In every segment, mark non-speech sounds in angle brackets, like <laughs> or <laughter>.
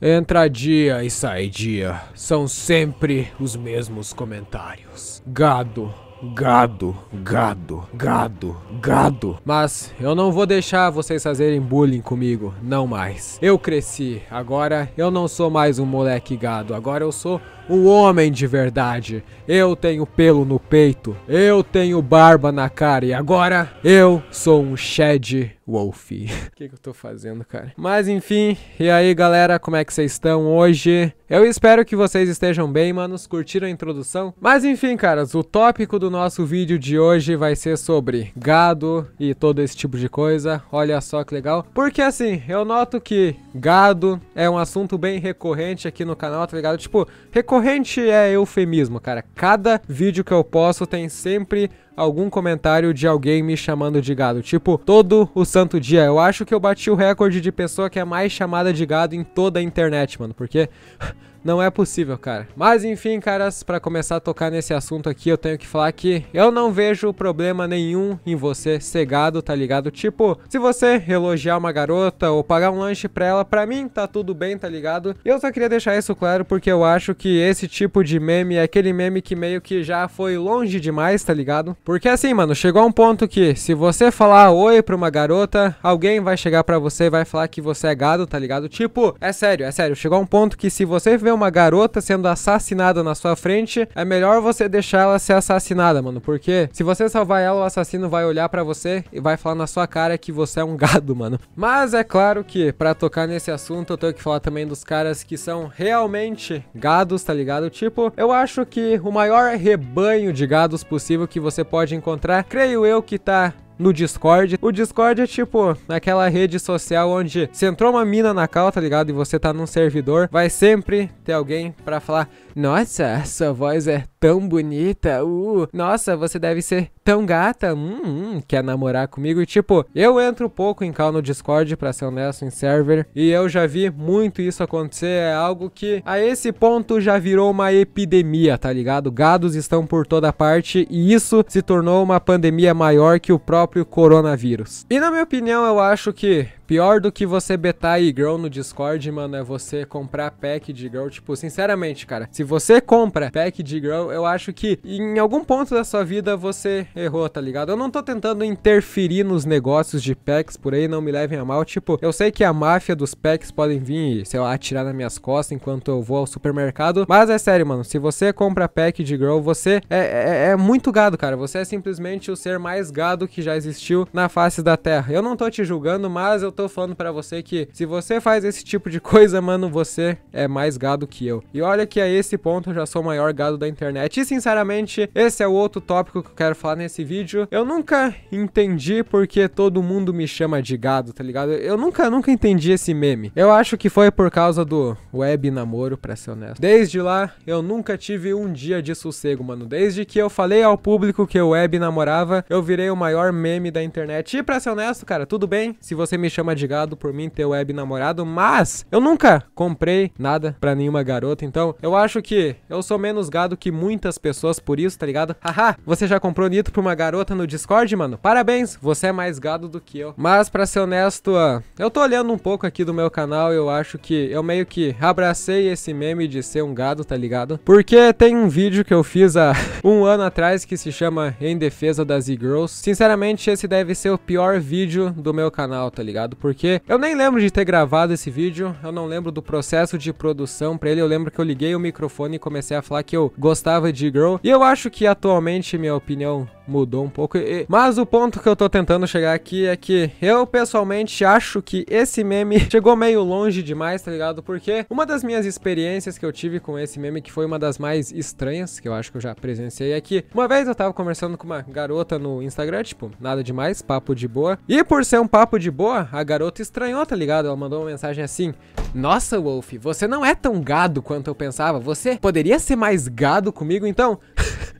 Entra dia e sai dia, são sempre os mesmos comentários. Gado, gado, gado, gado, gado. Mas eu não vou deixar vocês fazerem bullying comigo, não mais. Eu cresci, agora eu não sou mais um moleque gado, agora eu sou um homem de verdade. Eu tenho pelo no peito, eu tenho barba na cara e agora eu sou um Shed Wolf. <laughs> O que, que, eu tô fazendo, cara? Mas enfim, e aí galera, como é que vocês estão hoje? Eu espero que vocês estejam bem, manos. Curtiram a introdução? Mas enfim, caras, o tópico do nosso vídeo de hoje vai ser sobre gado e todo esse tipo de coisa. Olha só que legal. Porque assim, eu noto que gado é um assunto bem recorrente aqui no canal, tá ligado? Tipo, recorrente recorrente é eufemismo, cara. Cada vídeo que eu posto tem sempre algum comentário de alguém me chamando de gado. Tipo, todo o santo dia. Eu acho que eu bati o recorde de pessoa que é mais chamada de gado em toda a internet, mano. Porque. <laughs> Não é possível, cara. Mas enfim, caras, para começar a tocar nesse assunto aqui, eu tenho que falar que eu não vejo problema nenhum em você cegado, tá ligado? Tipo, se você elogiar uma garota ou pagar um lanche pra ela, pra mim tá tudo bem, tá ligado? E eu só queria deixar isso claro porque eu acho que esse tipo de meme é aquele meme que meio que já foi longe demais, tá ligado? Porque assim, mano, chegou a um ponto que se você falar oi pra uma garota, alguém vai chegar pra você e vai falar que você é gado, tá ligado? Tipo, é sério, é sério. Chegou a um ponto que se você vê uma garota sendo assassinada na sua frente, é melhor você deixar ela ser assassinada, mano. Porque se você salvar ela, o assassino vai olhar pra você e vai falar na sua cara que você é um <laughs> gado, mano. Mas é claro que pra tocar nesse assunto, eu tenho que falar também dos caras que são realmente gados, tá ligado? Tipo, eu acho que o maior rebanho de gados possível que você pode pode encontrar, creio eu que tá no Discord. O Discord é tipo aquela rede social onde se entrou uma mina na cal, tá ligado? E você tá num servidor, vai sempre ter alguém pra falar: Nossa, sua voz é tão bonita, uh, nossa, você deve ser tão gata, hum, hum, quer namorar comigo? E tipo, eu entro pouco em cal no Discord, pra ser honesto, em server, e eu já vi muito isso acontecer, é algo que a esse ponto já virou uma epidemia, tá ligado? Gados estão por toda parte e isso se tornou uma pandemia maior que o próprio coronavírus. E na minha opinião, eu acho que Pior do que você betar e girl no Discord, mano, é você comprar pack de girl. Tipo, sinceramente, cara, se você compra pack de girl, eu acho que em algum ponto da sua vida você errou, tá ligado? Eu não tô tentando interferir nos negócios de packs por aí, não me levem a mal. Tipo, eu sei que a máfia dos packs podem vir, sei lá, atirar nas minhas costas enquanto eu vou ao supermercado. Mas é sério, mano, se você compra pack de grow, você é, é, é, é muito gado, cara. Você é simplesmente o ser mais gado que já existiu na face da terra. Eu não tô te julgando, mas eu tô falando para você que se você faz esse tipo de <laughs> coisa, mano, você é mais gado que eu. E olha que a esse ponto eu já sou o maior gado da internet. E sinceramente, esse é o outro tópico que eu quero falar nesse nesse vídeo. Eu nunca entendi porque todo mundo me chama de gado, tá ligado? Eu nunca, nunca entendi esse meme. Eu acho que foi por causa do web namoro, pra ser honesto. Desde lá, eu nunca tive um dia de sossego, mano. Desde que eu falei ao público que eu web namorava, eu virei o maior meme da internet. E pra ser honesto, cara, tudo bem se você me chama de gado por mim ter web namorado, mas eu nunca comprei nada pra nenhuma garota, então eu acho que eu sou menos gado que muitas pessoas por isso, tá ligado? Haha, você já comprou Nitro? bonito pra uma garota no Discord, mano, parabéns, você é mais gado do que eu. Mas, pra ser honesto, ah, eu tô olhando um pouco aqui do meu canal, e eu acho que eu meio que abracei esse meme de ser um gado, tá ligado? Porque tem um vídeo que eu fiz há <laughs> um ano atrás que se chama Em Defesa das E-Girls. Sinceramente, esse deve ser o pior vídeo do meu canal, tá ligado? Porque eu nem lembro de ter gravado esse vídeo, eu não lembro do processo de produção pra ele, eu lembro que eu liguei o microfone e comecei a falar que eu gostava de girl. E eu acho que atualmente minha opinião mudou um pouco. E... Mas o ponto que eu tô tentando chegar aqui é que eu pessoalmente acho que esse meme <laughs> chegou meio longe demais, tá ligado? Porque uma das minhas experiências que eu tive com esse meme, que foi uma das mais estranhas que eu acho que eu já presenciei, é que uma vez eu tava conversando com uma garota no Instagram, tipo, nada demais, papo de boa. E por ser um papo de boa, a garota estranhou, tá ligado? Ela mandou uma mensagem assim: Nossa, Wolf, você não é tão gado quanto eu pensava. Você poderia ser mais gado comigo então? <laughs>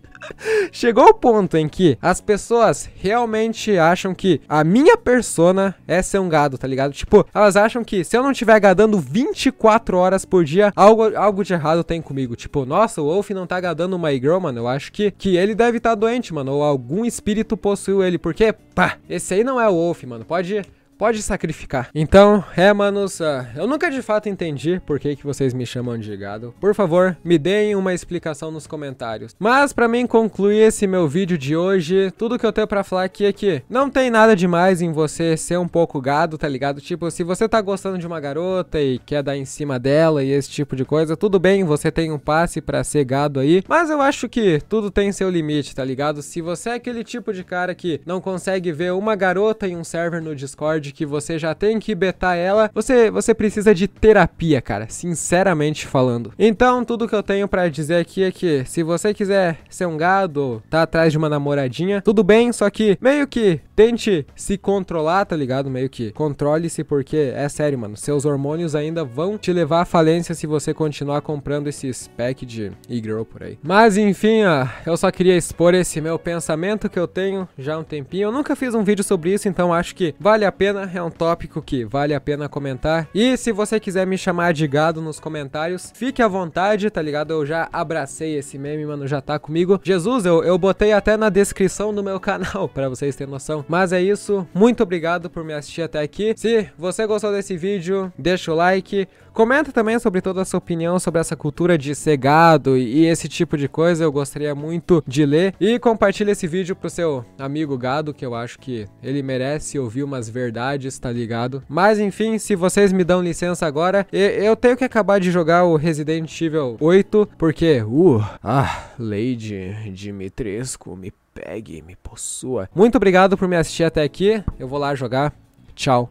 Chegou o ponto em que as pessoas realmente acham que a minha persona é ser um gado, tá ligado? Tipo, elas acham que se eu não estiver gadando 24 horas por dia, algo, algo de errado tem comigo. Tipo, nossa, o Wolf não tá gadando uma girl, mano. Eu acho que, que ele deve estar tá doente, mano. Ou algum espírito possuiu ele. Porque, pá, esse aí não é o Wolf, mano. Pode pode sacrificar. Então, é, manos, uh, eu nunca de fato entendi por que, que vocês me chamam de gado. Por favor, me deem uma explicação nos comentários. Mas, para mim concluir esse meu vídeo de hoje, tudo que eu tenho para falar aqui é que não tem nada demais em você ser um pouco gado, tá ligado? Tipo, se você tá gostando de uma garota e quer dar em cima dela e esse tipo de coisa, tudo bem, você tem um passe para ser gado aí, mas eu acho que tudo tem seu limite, tá ligado? Se você é aquele tipo de cara que não consegue ver uma garota em um server no Discord que você já tem que betar ela, você, você precisa de terapia, cara, sinceramente falando. Então, tudo que eu tenho para dizer aqui é que se você quiser ser um gado, tá atrás de uma namoradinha, tudo bem, só que meio que tente se controlar, tá ligado? Meio que controle-se, porque é sério, mano. Seus hormônios ainda vão te levar à falência se você continuar comprando esses packs de e-girl por aí. Mas enfim, ó, eu só queria expor esse meu pensamento que eu tenho já há um tempinho. Eu nunca fiz um vídeo sobre isso, então acho que vale a pena. É um tópico que vale a pena comentar. E se você quiser me chamar de gado nos comentários, fique à vontade, tá ligado? Eu já abracei esse meme, mano, já tá comigo. Jesus, eu, eu botei até na descrição do meu <laughs> canal, pra vocês terem noção. Mas é isso, muito obrigado por me assistir até aqui. Se você gostou desse vídeo, deixa o like. Comenta também sobre toda a sua opinião sobre essa cultura de cegado e esse tipo de coisa, eu gostaria muito de ler. E compartilha esse vídeo pro seu amigo gado, que eu acho que ele merece ouvir umas verdades, tá ligado? Mas enfim, se vocês me dão licença agora, eu tenho que acabar de jogar o Resident Evil 8, porque, uh, ah, Lady Dimitrescu me pegue, me possua. Muito obrigado por me assistir até aqui. Eu vou lá jogar. Tchau.